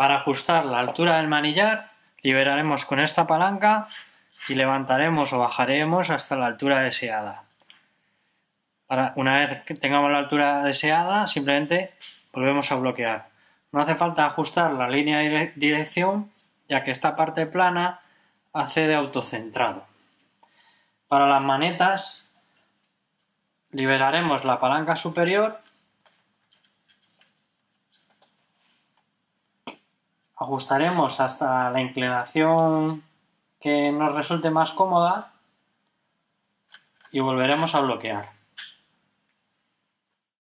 Para ajustar la altura del manillar, liberaremos con esta palanca y levantaremos o bajaremos hasta la altura deseada. Para, una vez que tengamos la altura deseada, simplemente volvemos a bloquear. No hace falta ajustar la línea de dirección, ya que esta parte plana hace de autocentrado. Para las manetas, liberaremos la palanca superior ajustaremos hasta la inclinación que nos resulte más cómoda y volveremos a bloquear.